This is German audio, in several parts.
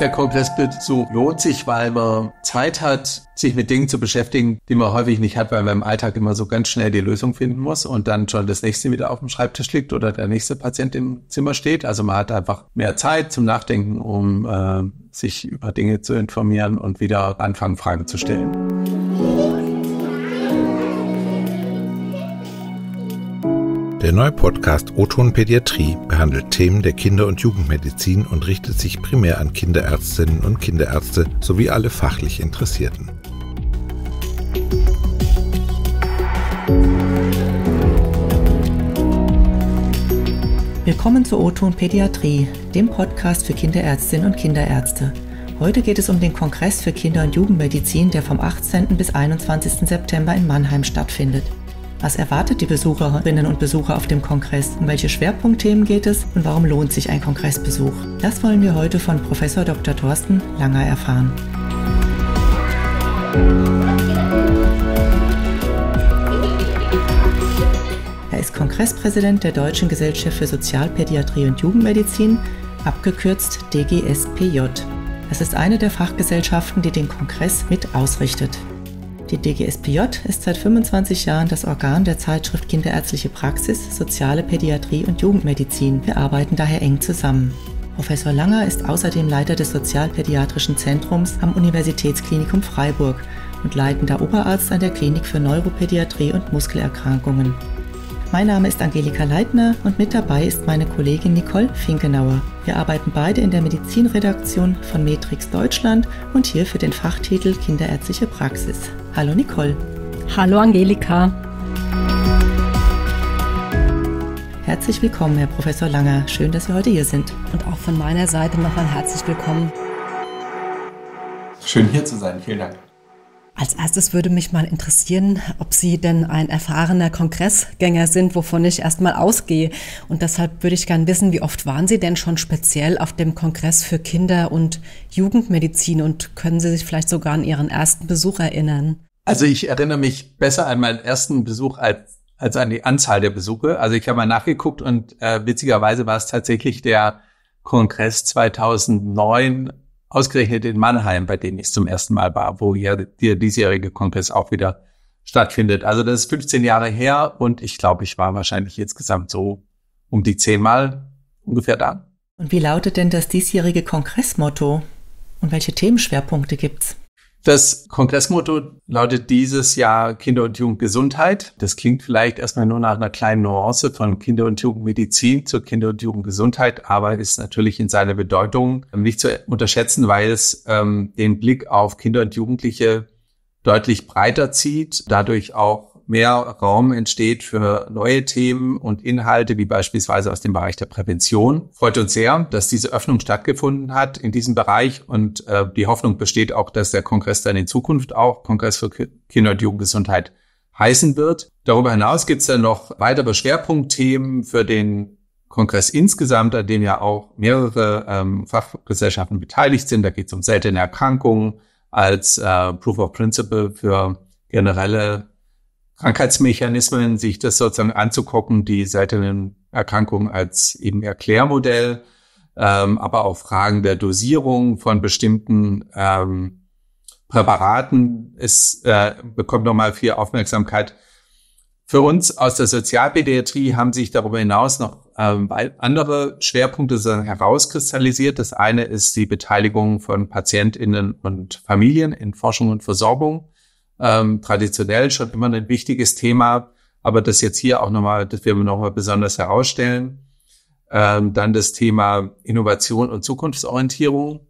Der Komplettbildsuch lohnt sich, weil man Zeit hat, sich mit Dingen zu beschäftigen, die man häufig nicht hat, weil man im Alltag immer so ganz schnell die Lösung finden muss und dann schon das nächste wieder auf dem Schreibtisch liegt oder der nächste Patient im Zimmer steht. Also man hat einfach mehr Zeit zum Nachdenken, um äh, sich über Dinge zu informieren und wieder anfangen, Fragen zu stellen. Der neue Podcast Oton Pädiatrie behandelt Themen der Kinder- und Jugendmedizin und richtet sich primär an Kinderärztinnen und Kinderärzte sowie alle fachlich Interessierten. Willkommen zu Oton Pädiatrie, dem Podcast für Kinderärztinnen und Kinderärzte. Heute geht es um den Kongress für Kinder- und Jugendmedizin, der vom 18. bis 21. September in Mannheim stattfindet. Was erwartet die Besucherinnen und Besucher auf dem Kongress? Um welche Schwerpunktthemen geht es und warum lohnt sich ein Kongressbesuch? Das wollen wir heute von Prof. Dr. Thorsten Langer erfahren. Er ist Kongresspräsident der Deutschen Gesellschaft für Sozialpädiatrie und Jugendmedizin, abgekürzt DGSPJ. Es ist eine der Fachgesellschaften, die den Kongress mit ausrichtet. Die DGSPJ ist seit 25 Jahren das Organ der Zeitschrift Kinderärztliche Praxis, Soziale Pädiatrie und Jugendmedizin. Wir arbeiten daher eng zusammen. Professor Langer ist außerdem Leiter des Sozialpädiatrischen Zentrums am Universitätsklinikum Freiburg und leitender Oberarzt an der Klinik für Neuropädiatrie und Muskelerkrankungen. Mein Name ist Angelika Leitner und mit dabei ist meine Kollegin Nicole Finkenauer. Wir arbeiten beide in der Medizinredaktion von Metrix Deutschland und hier für den Fachtitel Kinderärztliche Praxis. Hallo Nicole. Hallo Angelika. Herzlich willkommen, Herr Professor Langer. Schön, dass Sie heute hier sind. Und auch von meiner Seite nochmal herzlich willkommen. Schön hier zu sein. Vielen Dank. Als erstes würde mich mal interessieren, ob Sie denn ein erfahrener Kongressgänger sind, wovon ich erstmal ausgehe. Und deshalb würde ich gerne wissen, wie oft waren Sie denn schon speziell auf dem Kongress für Kinder- und Jugendmedizin und können Sie sich vielleicht sogar an Ihren ersten Besuch erinnern? Also ich erinnere mich besser an meinen ersten Besuch als, als an die Anzahl der Besuche. Also ich habe mal nachgeguckt und äh, witzigerweise war es tatsächlich der Kongress 2009 ausgerechnet in Mannheim, bei dem ich zum ersten Mal war, wo hier der diesjährige Kongress auch wieder stattfindet. Also das ist 15 Jahre her und ich glaube, ich war wahrscheinlich insgesamt so um die zehnmal ungefähr da. Und wie lautet denn das diesjährige Kongressmotto? Und welche Themenschwerpunkte gibt's? Das Kongressmotto lautet dieses Jahr Kinder- und Jugendgesundheit. Das klingt vielleicht erstmal nur nach einer kleinen Nuance von Kinder- und Jugendmedizin zur Kinder- und Jugendgesundheit, aber ist natürlich in seiner Bedeutung ähm, nicht zu unterschätzen, weil es ähm, den Blick auf Kinder und Jugendliche deutlich breiter zieht, dadurch auch mehr Raum entsteht für neue Themen und Inhalte, wie beispielsweise aus dem Bereich der Prävention. Freut uns sehr, dass diese Öffnung stattgefunden hat in diesem Bereich und äh, die Hoffnung besteht auch, dass der Kongress dann in Zukunft auch Kongress für Kinder- und Jugendgesundheit heißen wird. Darüber hinaus gibt es dann noch weitere Schwerpunktthemen für den Kongress insgesamt, an dem ja auch mehrere ähm, Fachgesellschaften beteiligt sind. Da geht es um seltene Erkrankungen als äh, Proof of Principle für generelle Krankheitsmechanismen, sich das sozusagen anzugucken, die Erkrankungen als eben Erklärmodell, ähm, aber auch Fragen der Dosierung von bestimmten ähm, Präparaten. Es äh, bekommt nochmal viel Aufmerksamkeit. Für uns aus der Sozialpädiatrie haben sich darüber hinaus noch ähm, andere Schwerpunkte herauskristallisiert. Das eine ist die Beteiligung von PatientInnen und Familien in Forschung und Versorgung ähm, traditionell schon immer ein wichtiges Thema, aber das jetzt hier auch nochmal, das werden wir nochmal besonders herausstellen. Ähm, dann das Thema Innovation und Zukunftsorientierung.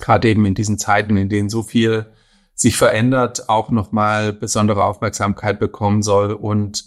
Gerade eben in diesen Zeiten, in denen so viel sich verändert, auch nochmal besondere Aufmerksamkeit bekommen soll. Und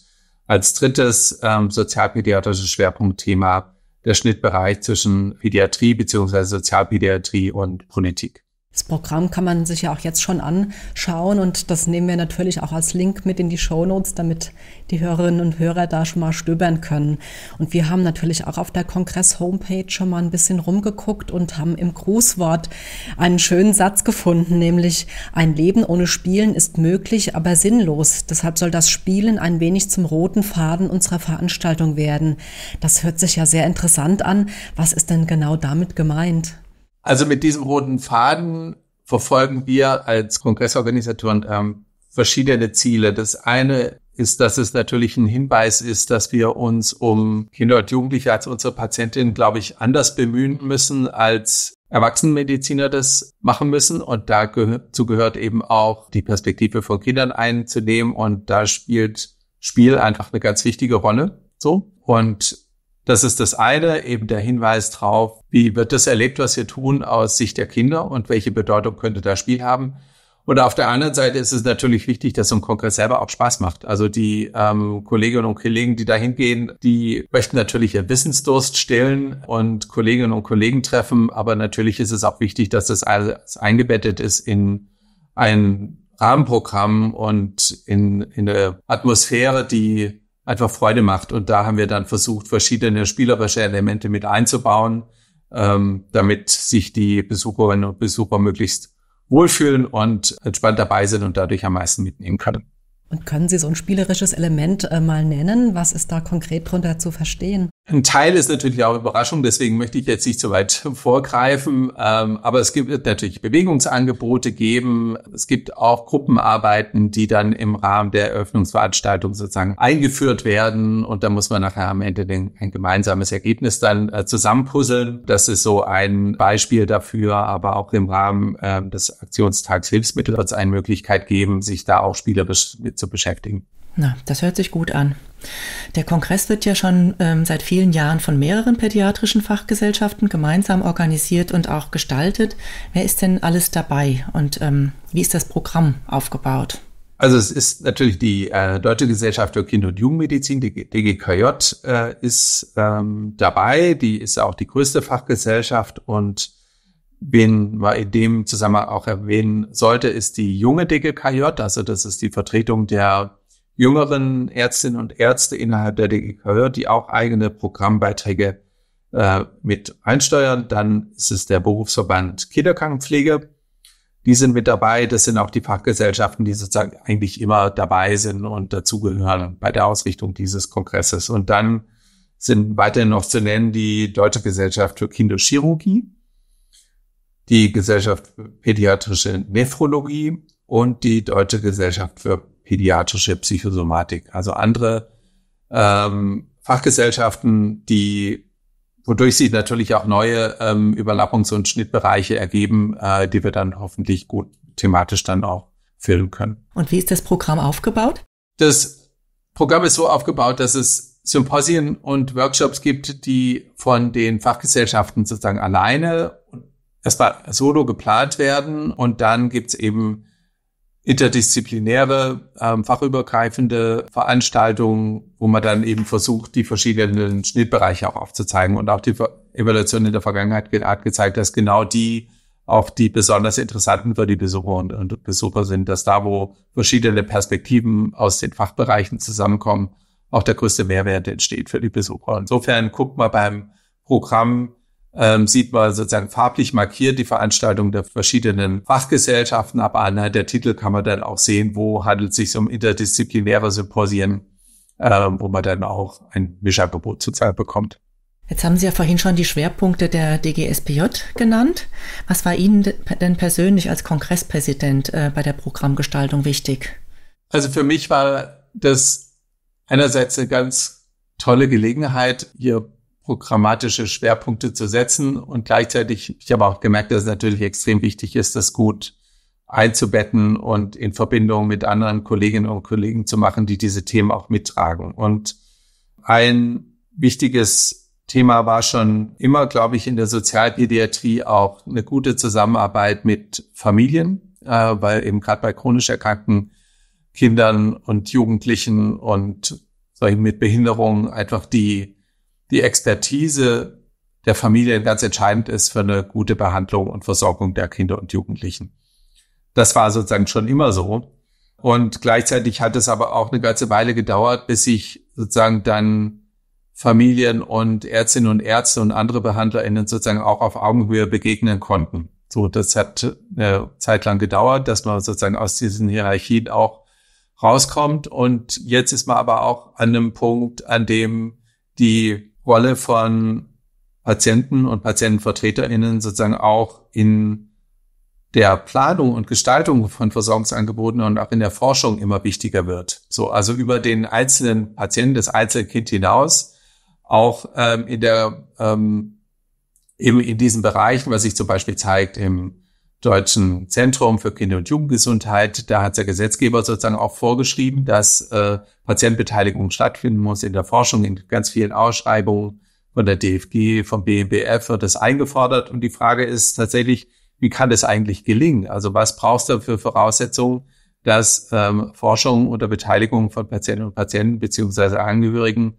als drittes ähm, sozialpädiatrisches Schwerpunktthema der Schnittbereich zwischen Pädiatrie beziehungsweise Sozialpädiatrie und Politik. Das Programm kann man sich ja auch jetzt schon anschauen und das nehmen wir natürlich auch als Link mit in die Show Notes, damit die Hörerinnen und Hörer da schon mal stöbern können. Und wir haben natürlich auch auf der Kongress-Homepage schon mal ein bisschen rumgeguckt und haben im Grußwort einen schönen Satz gefunden, nämlich ein Leben ohne Spielen ist möglich, aber sinnlos. Deshalb soll das Spielen ein wenig zum roten Faden unserer Veranstaltung werden. Das hört sich ja sehr interessant an. Was ist denn genau damit gemeint? Also mit diesem roten Faden verfolgen wir als Kongressorganisatoren ähm, verschiedene Ziele. Das eine ist, dass es natürlich ein Hinweis ist, dass wir uns um Kinder und Jugendliche als unsere Patientinnen, glaube ich, anders bemühen müssen, als Erwachsenenmediziner das machen müssen. Und dazu gehört eben auch, die Perspektive von Kindern einzunehmen. Und da spielt Spiel einfach eine ganz wichtige Rolle. So. Und das ist das eine, eben der Hinweis drauf, wie wird das erlebt, was wir tun aus Sicht der Kinder und welche Bedeutung könnte das Spiel haben. Und auf der anderen Seite ist es natürlich wichtig, dass so ein Kongress selber auch Spaß macht. Also die ähm, Kolleginnen und Kollegen, die da hingehen, die möchten natürlich ihr Wissensdurst stillen und Kolleginnen und Kollegen treffen. Aber natürlich ist es auch wichtig, dass das alles eingebettet ist in ein Rahmenprogramm und in, in eine Atmosphäre, die einfach Freude macht. Und da haben wir dann versucht, verschiedene spielerische Elemente mit einzubauen, ähm, damit sich die Besucherinnen und Besucher möglichst wohlfühlen und entspannt dabei sind und dadurch am meisten mitnehmen können. Und können Sie so ein spielerisches Element äh, mal nennen? Was ist da konkret drunter zu verstehen? Ein Teil ist natürlich auch Überraschung, deswegen möchte ich jetzt nicht so weit vorgreifen. Ähm, aber es gibt natürlich Bewegungsangebote geben. Es gibt auch Gruppenarbeiten, die dann im Rahmen der Eröffnungsveranstaltung sozusagen eingeführt werden. Und da muss man nachher am Ende den, ein gemeinsames Ergebnis dann äh, zusammenpuzzeln. Das ist so ein Beispiel dafür. Aber auch im Rahmen äh, des Aktionstags Hilfsmittel wird es eine Möglichkeit geben, sich da auch spielerisch mit zu beschäftigen. Na, das hört sich gut an. Der Kongress wird ja schon ähm, seit vielen Jahren von mehreren pädiatrischen Fachgesellschaften gemeinsam organisiert und auch gestaltet. Wer ist denn alles dabei und ähm, wie ist das Programm aufgebaut? Also es ist natürlich die äh, Deutsche Gesellschaft für Kinder- und Jugendmedizin, die DGKJ, äh, ist ähm, dabei. Die ist auch die größte Fachgesellschaft und Wen man in dem Zusammenhang auch erwähnen sollte, ist die junge DGKJ. Also das ist die Vertretung der jüngeren Ärztinnen und Ärzte innerhalb der DGKJ, die auch eigene Programmbeiträge äh, mit einsteuern. Dann ist es der Berufsverband Kinderkrankenpflege. Die sind mit dabei. Das sind auch die Fachgesellschaften, die sozusagen eigentlich immer dabei sind und dazugehören bei der Ausrichtung dieses Kongresses. Und dann sind weiterhin noch zu nennen die Deutsche Gesellschaft für Kinderchirurgie, die Gesellschaft für Pädiatrische Nephrologie und die Deutsche Gesellschaft für Pädiatrische Psychosomatik. Also andere ähm, Fachgesellschaften, die wodurch sich natürlich auch neue ähm, Überlappungs- und Schnittbereiche ergeben, äh, die wir dann hoffentlich gut thematisch dann auch füllen können. Und wie ist das Programm aufgebaut? Das Programm ist so aufgebaut, dass es Symposien und Workshops gibt, die von den Fachgesellschaften sozusagen alleine das war solo geplant werden und dann gibt's eben interdisziplinäre, ähm, fachübergreifende Veranstaltungen, wo man dann eben versucht, die verschiedenen Schnittbereiche auch aufzuzeigen. Und auch die Evaluation in der Vergangenheit hat gezeigt, dass genau die auch die besonders interessanten für die Besucher und, und Besucher sind, dass da, wo verschiedene Perspektiven aus den Fachbereichen zusammenkommen, auch der größte Mehrwert entsteht für die Besucher. Insofern guckt man beim Programm ähm, sieht man sozusagen farblich markiert die Veranstaltung der verschiedenen Fachgesellschaften, aber anhand ah, der Titel kann man dann auch sehen, wo handelt es sich um interdisziplinäre Symposien, äh, wo man dann auch ein Mischergebot zurzeit bekommt. Jetzt haben Sie ja vorhin schon die Schwerpunkte der DGSPJ genannt. Was war Ihnen denn persönlich als Kongresspräsident äh, bei der Programmgestaltung wichtig? Also für mich war das einerseits eine ganz tolle Gelegenheit, hier programmatische Schwerpunkte zu setzen. Und gleichzeitig, ich habe auch gemerkt, dass es natürlich extrem wichtig ist, das gut einzubetten und in Verbindung mit anderen Kolleginnen und Kollegen zu machen, die diese Themen auch mittragen. Und ein wichtiges Thema war schon immer, glaube ich, in der Sozialpädiatrie auch eine gute Zusammenarbeit mit Familien, äh, weil eben gerade bei chronisch erkrankten Kindern und Jugendlichen und solchen mit Behinderungen einfach die die Expertise der Familien ganz entscheidend ist für eine gute Behandlung und Versorgung der Kinder und Jugendlichen. Das war sozusagen schon immer so. Und gleichzeitig hat es aber auch eine ganze Weile gedauert, bis sich sozusagen dann Familien und Ärztinnen und Ärzte und andere BehandlerInnen sozusagen auch auf Augenhöhe begegnen konnten. So, das hat eine Zeit lang gedauert, dass man sozusagen aus diesen Hierarchien auch rauskommt. Und jetzt ist man aber auch an einem Punkt, an dem die Rolle von Patienten und PatientenvertreterInnen sozusagen auch in der Planung und Gestaltung von Versorgungsangeboten und auch in der Forschung immer wichtiger wird. So, also über den einzelnen Patienten, das einzelne Kind hinaus, auch ähm, in der ähm, eben in diesen Bereichen, was sich zum Beispiel zeigt im Deutschen Zentrum für Kinder- und Jugendgesundheit. Da hat der Gesetzgeber sozusagen auch vorgeschrieben, dass äh, Patientbeteiligung stattfinden muss in der Forschung, in ganz vielen Ausschreibungen von der DFG, vom BMBF wird das eingefordert. Und die Frage ist tatsächlich, wie kann das eigentlich gelingen? Also was brauchst du für Voraussetzungen, dass ähm, Forschung unter Beteiligung von Patientinnen und Patienten beziehungsweise Angehörigen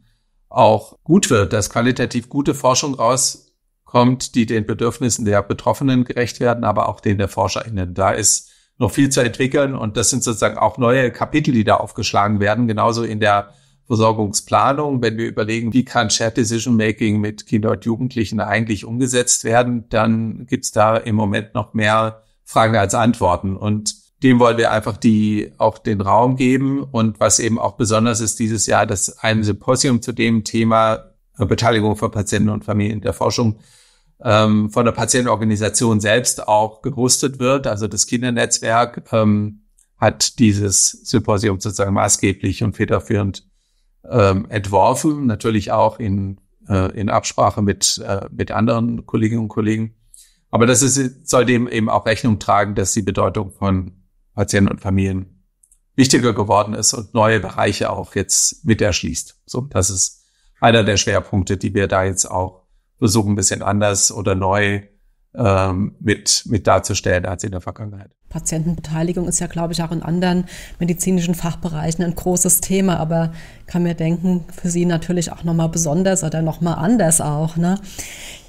auch gut wird, dass qualitativ gute Forschung raus kommt, die den Bedürfnissen der Betroffenen gerecht werden, aber auch denen der ForscherInnen. Da ist noch viel zu entwickeln und das sind sozusagen auch neue Kapitel, die da aufgeschlagen werden, genauso in der Versorgungsplanung, wenn wir überlegen, wie kann Shared Decision Making mit Kindern und Jugendlichen eigentlich umgesetzt werden, dann gibt's da im Moment noch mehr Fragen als Antworten. Und dem wollen wir einfach die auch den Raum geben. Und was eben auch besonders ist dieses Jahr, dass ein Symposium zu dem Thema Beteiligung von Patienten und Familien in der Forschung ähm, von der Patientenorganisation selbst auch gehostet wird. Also das Kindernetzwerk ähm, hat dieses Symposium sozusagen maßgeblich und federführend ähm, entworfen, natürlich auch in, äh, in Absprache mit, äh, mit anderen Kolleginnen und Kollegen. Aber das ist, soll dem eben auch Rechnung tragen, dass die Bedeutung von Patienten und Familien wichtiger geworden ist und neue Bereiche auch jetzt mit erschließt. So, das ist einer der Schwerpunkte, die wir da jetzt auch versuchen, ein bisschen anders oder neu ähm, mit, mit darzustellen als in der Vergangenheit. Patientenbeteiligung ist ja, glaube ich, auch in anderen medizinischen Fachbereichen ein großes Thema, aber kann mir denken, für Sie natürlich auch nochmal besonders oder nochmal anders auch. Ne?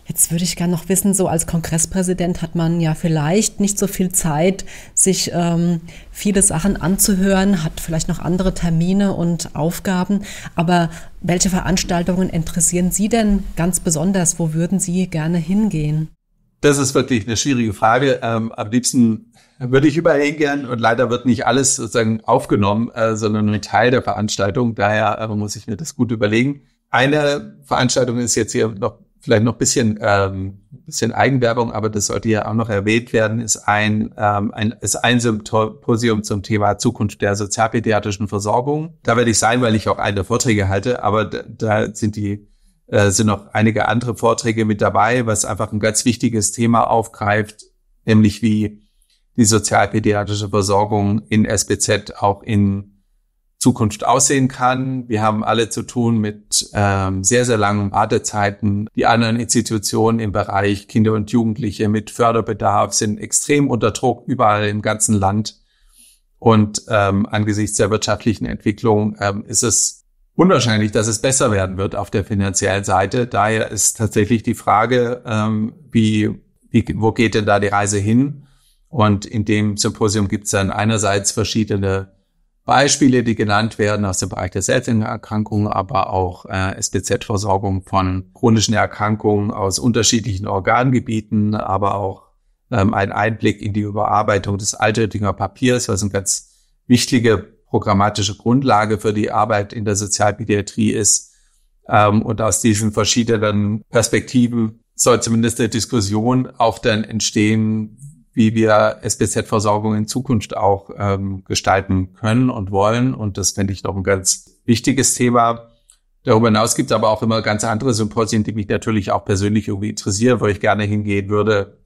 Jetzt würde ich gerne noch wissen, so als Kongresspräsident hat man ja vielleicht nicht so viel Zeit, sich ähm, viele Sachen anzuhören, hat vielleicht noch andere Termine und Aufgaben. Aber welche Veranstaltungen interessieren Sie denn ganz besonders? Wo würden Sie gerne hingehen? Das ist wirklich eine schwierige Frage. Ähm, am liebsten würde ich überall hingehen und leider wird nicht alles sozusagen aufgenommen, äh, sondern nur ein Teil der Veranstaltung. Daher äh, muss ich mir das gut überlegen. Eine Veranstaltung ist jetzt hier noch vielleicht noch bisschen, ähm, bisschen Eigenwerbung, aber das sollte ja auch noch erwähnt werden, ist ein, ähm, ein, ist ein Symposium zum Thema Zukunft der sozialpädiatrischen Versorgung. Da werde ich sein, weil ich auch eine Vorträge halte, aber da, da sind die äh, sind noch einige andere Vorträge mit dabei, was einfach ein ganz wichtiges Thema aufgreift, nämlich wie die sozialpädiatrische Versorgung in SBZ auch in Zukunft aussehen kann. Wir haben alle zu tun mit ähm, sehr, sehr langen Wartezeiten. Die anderen Institutionen im Bereich Kinder und Jugendliche mit Förderbedarf sind extrem unter Druck überall im ganzen Land. Und ähm, angesichts der wirtschaftlichen Entwicklung ähm, ist es unwahrscheinlich, dass es besser werden wird auf der finanziellen Seite. Daher ist tatsächlich die Frage, ähm, wie, wie, wo geht denn da die Reise hin? Und in dem Symposium gibt es dann einerseits verschiedene Beispiele, die genannt werden aus dem Bereich der Seltenerkrankungen, aber auch äh, SPZ-Versorgung von chronischen Erkrankungen aus unterschiedlichen Organgebieten, aber auch ähm, ein Einblick in die Überarbeitung des Altöttinger Papiers, was eine ganz wichtige programmatische Grundlage für die Arbeit in der Sozialpädiatrie ist. Ähm, und aus diesen verschiedenen Perspektiven soll zumindest eine Diskussion auch dann entstehen, wie wir SBZ-Versorgung in Zukunft auch ähm, gestalten können und wollen. Und das finde ich doch ein ganz wichtiges Thema. Darüber hinaus gibt es aber auch immer ganz andere Symposien, die mich natürlich auch persönlich irgendwie interessieren, wo ich gerne hingehen würde,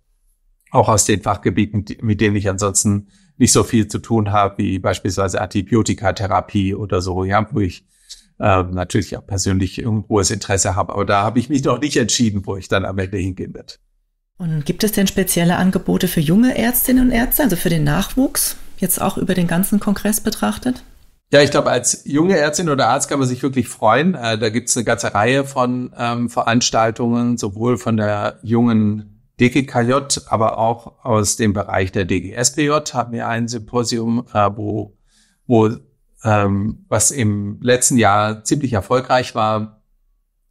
auch aus den Fachgebieten, mit denen ich ansonsten nicht so viel zu tun habe, wie beispielsweise Antibiotikatherapie oder so, ja, wo ich ähm, natürlich auch persönlich ein hohes Interesse habe. Aber da habe ich mich noch nicht entschieden, wo ich dann am Ende hingehen werde. Und gibt es denn spezielle Angebote für junge Ärztinnen und Ärzte, also für den Nachwuchs, jetzt auch über den ganzen Kongress betrachtet? Ja, ich glaube, als junge Ärztin oder Arzt kann man sich wirklich freuen. Äh, da gibt es eine ganze Reihe von ähm, Veranstaltungen, sowohl von der jungen DGKJ, aber auch aus dem Bereich der DGSBJ haben wir ein Symposium, äh, wo, wo ähm, was im letzten Jahr ziemlich erfolgreich war.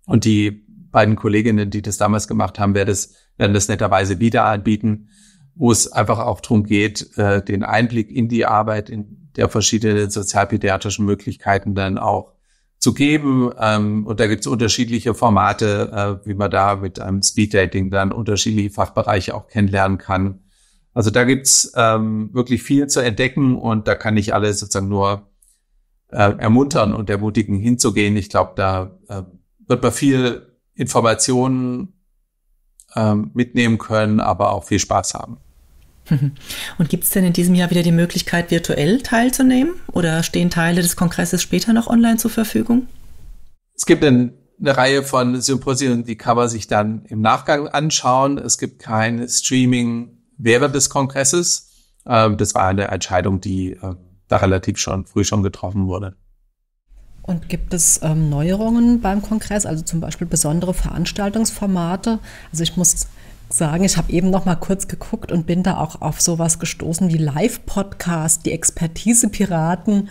Und die beiden Kolleginnen, die das damals gemacht haben, wer das werden das netterweise wieder anbieten, wo es einfach auch darum geht, äh, den Einblick in die Arbeit in der verschiedenen sozialpädiatrischen Möglichkeiten dann auch zu geben. Ähm, und da gibt es unterschiedliche Formate, äh, wie man da mit einem Speeddating dann unterschiedliche Fachbereiche auch kennenlernen kann. Also da gibt's ähm, wirklich viel zu entdecken und da kann ich alle sozusagen nur äh, ermuntern und ermutigen, hinzugehen. Ich glaube, da äh, wird man viel Informationen ähm, mitnehmen können, aber auch viel Spaß haben. Und gibt es denn in diesem Jahr wieder die Möglichkeit, virtuell teilzunehmen? Oder stehen Teile des Kongresses später noch online zur Verfügung? Es gibt eine, eine Reihe von Symposien, die kann man sich dann im Nachgang anschauen. Es gibt kein Streaming während des Kongresses. Ähm, das war eine Entscheidung, die äh, da relativ schon früh schon getroffen wurde. Und gibt es ähm, Neuerungen beim Kongress, also zum Beispiel besondere Veranstaltungsformate? Also ich muss sagen, ich habe eben noch mal kurz geguckt und bin da auch auf sowas gestoßen wie Live-Podcast, die Expertise-Piraten.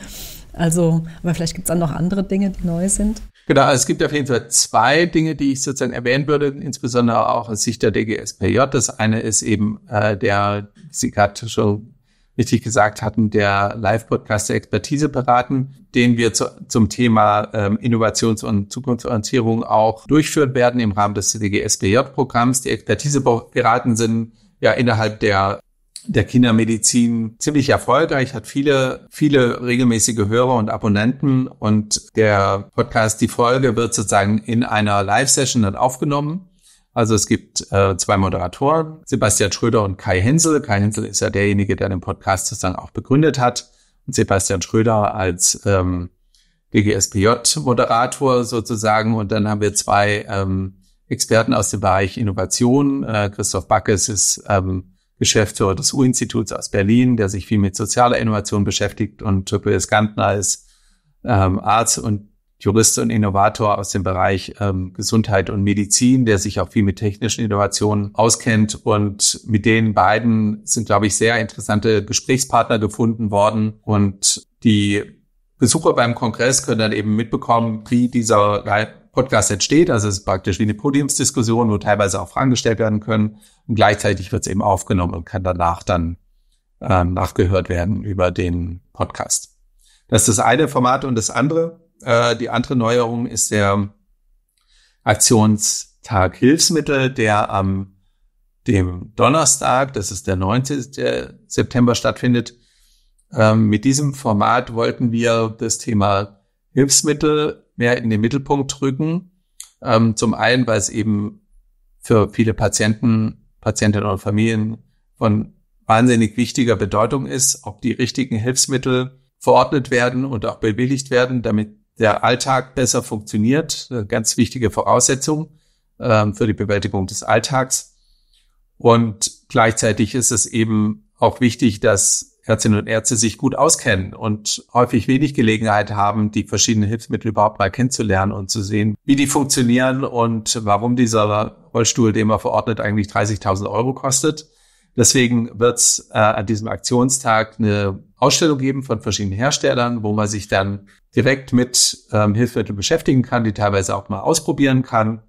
Also, aber vielleicht gibt es dann noch andere Dinge, die neu sind. Genau, es gibt auf jeden Fall zwei Dinge, die ich sozusagen erwähnen würde, insbesondere auch aus Sicht der DGSPJ. Das eine ist eben äh, der, Sie gerade schon richtig gesagt hatten, der Live-Podcast der Expertise beraten, den wir zu, zum Thema ähm, Innovations- und Zukunftsorientierung auch durchführen werden im Rahmen des DGSBJ-Programms. Die Expertise beraten sind ja innerhalb der der Kindermedizin ziemlich erfolgreich, hat viele, viele regelmäßige Hörer und Abonnenten und der Podcast Die Folge wird sozusagen in einer Live-Session dann aufgenommen also es gibt äh, zwei Moderatoren, Sebastian Schröder und Kai Hensel. Kai Hensel ist ja derjenige, der den Podcast sozusagen auch begründet hat. Und Sebastian Schröder als ähm, DGSPJ-Moderator sozusagen. Und dann haben wir zwei ähm, Experten aus dem Bereich Innovation. Äh, Christoph Backes ist ähm, Geschäftsführer des U-Instituts aus Berlin, der sich viel mit sozialer Innovation beschäftigt. Und Tobias Gantner ist ähm, Arzt und Jurist und Innovator aus dem Bereich ähm, Gesundheit und Medizin, der sich auch viel mit technischen Innovationen auskennt. Und mit den beiden sind, glaube ich, sehr interessante Gesprächspartner gefunden worden. Und die Besucher beim Kongress können dann eben mitbekommen, wie dieser Podcast entsteht. Also es ist praktisch wie eine Podiumsdiskussion, wo teilweise auch Fragen gestellt werden können. Und gleichzeitig wird es eben aufgenommen und kann danach dann äh, nachgehört werden über den Podcast. Das ist das eine Format und das andere äh, die andere Neuerung ist der Aktionstag Hilfsmittel, der am dem Donnerstag, das ist der 19. September stattfindet. Ähm, mit diesem Format wollten wir das Thema Hilfsmittel mehr in den Mittelpunkt rücken. Ähm, zum einen, weil es eben für viele Patienten, Patientinnen und Familien von wahnsinnig wichtiger Bedeutung ist, ob die richtigen Hilfsmittel verordnet werden und auch bewilligt werden, damit der Alltag besser funktioniert. Eine Ganz wichtige Voraussetzung ähm, für die Bewältigung des Alltags. Und gleichzeitig ist es eben auch wichtig, dass Ärztinnen und Ärzte sich gut auskennen und häufig wenig Gelegenheit haben, die verschiedenen Hilfsmittel überhaupt mal kennenzulernen und zu sehen, wie die funktionieren und warum dieser Rollstuhl, den man verordnet, eigentlich 30.000 Euro kostet. Deswegen wird es äh, an diesem Aktionstag eine Ausstellung geben von verschiedenen Herstellern, wo man sich dann direkt mit ähm, Hilfsmitteln beschäftigen kann, die teilweise auch mal ausprobieren kann.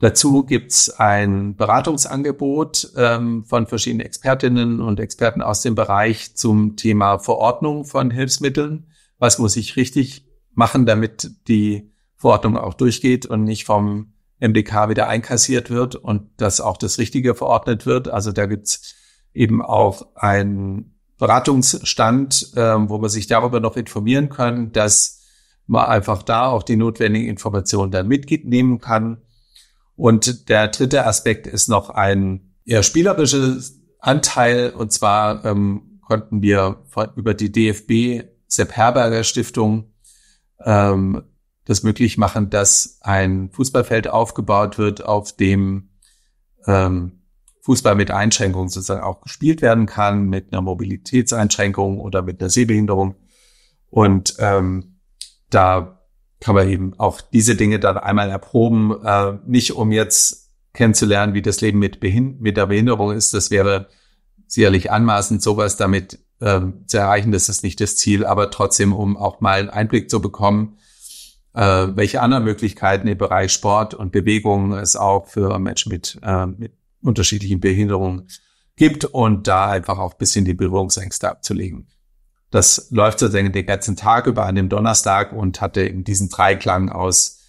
Dazu gibt's ein Beratungsangebot ähm, von verschiedenen Expertinnen und Experten aus dem Bereich zum Thema Verordnung von Hilfsmitteln. Was muss ich richtig machen, damit die Verordnung auch durchgeht und nicht vom MDK wieder einkassiert wird und dass auch das Richtige verordnet wird. Also da gibt's eben auch ein Beratungsstand, ähm, wo man sich darüber noch informieren können, dass man einfach da auch die notwendigen Informationen dann mitnehmen kann. Und der dritte Aspekt ist noch ein eher spielerischer Anteil. Und zwar ähm, konnten wir über die DFB Sepp Herberger Stiftung ähm, das möglich machen, dass ein Fußballfeld aufgebaut wird, auf dem ähm, Fußball mit Einschränkungen sozusagen auch gespielt werden kann, mit einer Mobilitätseinschränkung oder mit einer Sehbehinderung. Und ähm, da kann man eben auch diese Dinge dann einmal erproben, äh, nicht um jetzt kennenzulernen, wie das Leben mit, Behind mit der Behinderung ist. Das wäre sicherlich anmaßend, sowas damit ähm, zu erreichen. Das ist nicht das Ziel, aber trotzdem, um auch mal einen Einblick zu bekommen, äh, welche anderen Möglichkeiten im Bereich Sport und Bewegung es auch für Menschen mit, äh, mit unterschiedlichen Behinderungen gibt und da einfach auch ein bisschen die Berührungsängste abzulegen. Das läuft sozusagen den ganzen Tag über an dem Donnerstag und hatte eben diesen Dreiklang aus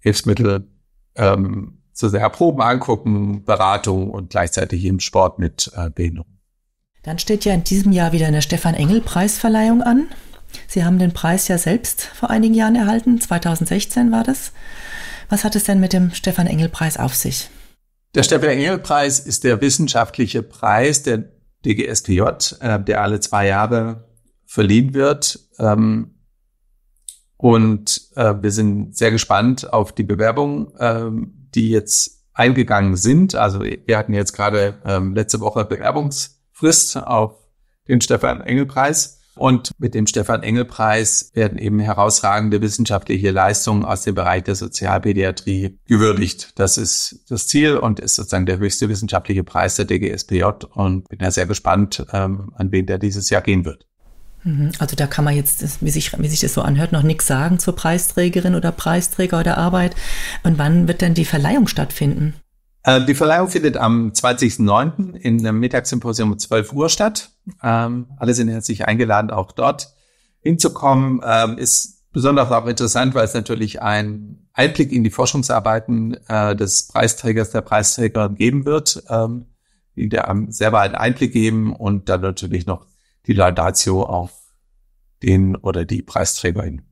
Hilfsmittel, ähm, zu sehr Proben angucken, Beratung und gleichzeitig im Sport mit äh, Behinderung. Dann steht ja in diesem Jahr wieder eine Stefan Engel Preisverleihung an. Sie haben den Preis ja selbst vor einigen Jahren erhalten, 2016 war das. Was hat es denn mit dem Stefan Engel Preis auf sich? Der Stefan-Engel-Preis ist der wissenschaftliche Preis der DGSTJ, äh, der alle zwei Jahre verliehen wird. Ähm, und äh, wir sind sehr gespannt auf die Bewerbungen, ähm, die jetzt eingegangen sind. Also wir hatten jetzt gerade ähm, letzte Woche Bewerbungsfrist auf den Stefan-Engel-Preis. Und mit dem Stefan Engel Preis werden eben herausragende wissenschaftliche Leistungen aus dem Bereich der Sozialpädiatrie gewürdigt. Das ist das Ziel und ist sozusagen der höchste wissenschaftliche Preis der DGSPJ und bin ja sehr gespannt, ähm, an wen der dieses Jahr gehen wird. Mhm. Also da kann man jetzt, wie sich, wie sich das so anhört, noch nichts sagen zur Preisträgerin oder Preisträger oder Arbeit. Und wann wird denn die Verleihung stattfinden? Äh, die Verleihung findet am 20.09. in einem Mittagssymposium um 12 Uhr statt. Ähm, alle sind herzlich eingeladen, auch dort hinzukommen. Ähm, ist besonders auch interessant, weil es natürlich einen Einblick in die Forschungsarbeiten äh, des Preisträgers, der Preisträgerin geben wird, ähm, die da selber einen Einblick geben und dann natürlich noch die Laudatio auf den oder die Preisträgerin.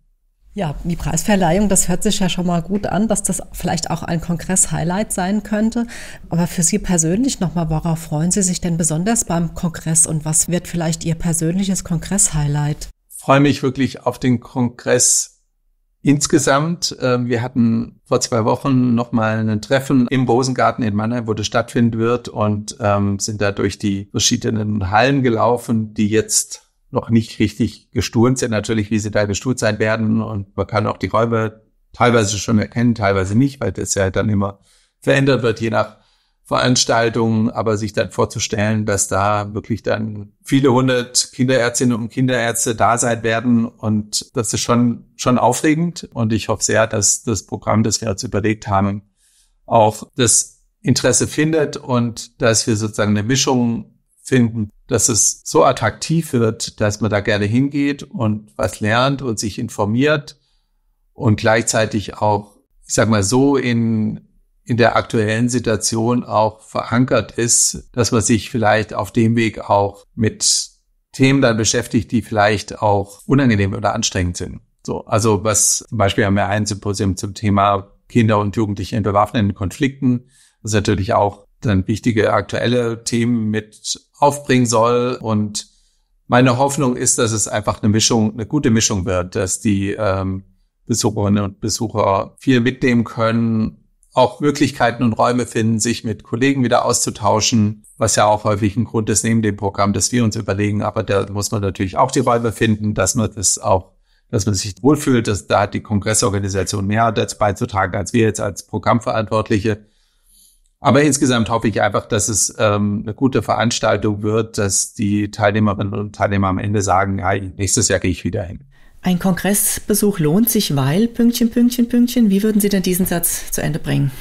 Ja, die Preisverleihung, das hört sich ja schon mal gut an, dass das vielleicht auch ein Kongress-Highlight sein könnte. Aber für Sie persönlich nochmal, worauf freuen Sie sich denn besonders beim Kongress und was wird vielleicht Ihr persönliches Kongress-Highlight? Freue mich wirklich auf den Kongress insgesamt. Ähm, wir hatten vor zwei Wochen nochmal ein Treffen im Bosengarten in Mannheim, wo das stattfinden wird und ähm, sind da durch die verschiedenen Hallen gelaufen, die jetzt noch nicht richtig gestuhlt sind, natürlich, wie sie da gestuhlt sein werden. Und man kann auch die Räume teilweise schon erkennen, teilweise nicht, weil das ja dann immer verändert wird, je nach Veranstaltungen, aber sich dann vorzustellen, dass da wirklich dann viele hundert Kinderärztinnen und Kinderärzte da sein werden und das ist schon, schon aufregend und ich hoffe sehr, dass das Programm, das wir jetzt überlegt haben, auch das Interesse findet und dass wir sozusagen eine Mischung finden, dass es so attraktiv wird, dass man da gerne hingeht und was lernt und sich informiert und gleichzeitig auch, ich sag mal, so in, in der aktuellen Situation auch verankert ist, dass man sich vielleicht auf dem Weg auch mit Themen dann beschäftigt, die vielleicht auch unangenehm oder anstrengend sind. So, also was zum Beispiel haben wir ein Symposium zum Thema Kinder und Jugendliche in bewaffneten Konflikten. Das ist natürlich auch dann wichtige aktuelle Themen mit aufbringen soll. Und meine Hoffnung ist, dass es einfach eine Mischung, eine gute Mischung wird, dass die ähm, Besucherinnen und Besucher viel mitnehmen können, auch Möglichkeiten und Räume finden, sich mit Kollegen wieder auszutauschen, was ja auch häufig ein Grund ist neben dem Programm, das wir uns überlegen. Aber da muss man natürlich auch die Räume finden, dass man das auch dass man sich wohlfühlt, dass da hat die Kongressorganisation mehr dazu beizutragen als wir jetzt als Programmverantwortliche. Aber insgesamt hoffe ich einfach, dass es ähm, eine gute Veranstaltung wird, dass die Teilnehmerinnen und Teilnehmer am Ende sagen, ja, nächstes Jahr gehe ich wieder hin. Ein Kongressbesuch lohnt sich, weil Pünktchen, Pünktchen, Pünktchen. Wie würden Sie denn diesen Satz zu Ende bringen?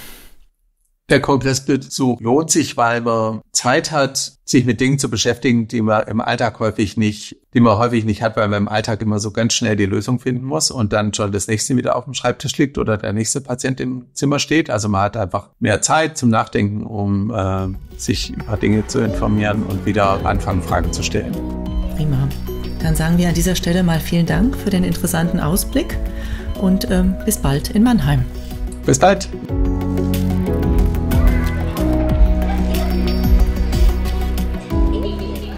Der Kongress so lohnt sich, weil man Zeit hat, sich mit Dingen zu beschäftigen, die man im Alltag häufig nicht, die man häufig nicht hat, weil man im Alltag immer so ganz schnell die Lösung finden muss und dann schon das nächste wieder auf dem Schreibtisch liegt oder der nächste Patient im Zimmer steht. Also man hat einfach mehr Zeit zum Nachdenken, um äh, sich über Dinge zu informieren und wieder anfangen, Fragen zu stellen. Prima. Dann sagen wir an dieser Stelle mal vielen Dank für den interessanten Ausblick und ähm, bis bald in Mannheim. Bis bald.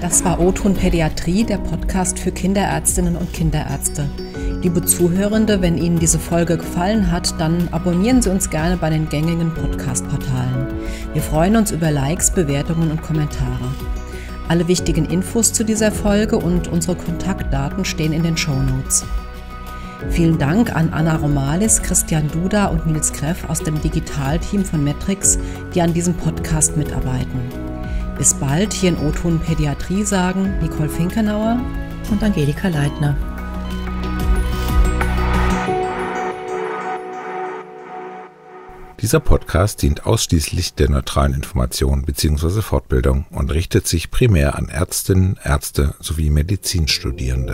Das war O-Ton Pädiatrie, der Podcast für Kinderärztinnen und Kinderärzte. Liebe Zuhörende, wenn Ihnen diese Folge gefallen hat, dann abonnieren Sie uns gerne bei den gängigen Podcast-Portalen. Wir freuen uns über Likes, Bewertungen und Kommentare. Alle wichtigen Infos zu dieser Folge und unsere Kontaktdaten stehen in den Show Notes. Vielen Dank an Anna Romalis, Christian Duda und Nils Kreff aus dem Digitalteam von Metrix, die an diesem Podcast mitarbeiten. Bis bald hier in o Pädiatrie sagen Nicole Finkenauer und Angelika Leitner. Dieser Podcast dient ausschließlich der neutralen Information bzw. Fortbildung und richtet sich primär an Ärztinnen, Ärzte sowie Medizinstudierende.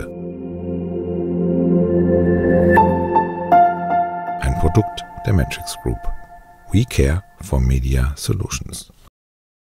Ein Produkt der Matrix Group. We Care for Media Solutions.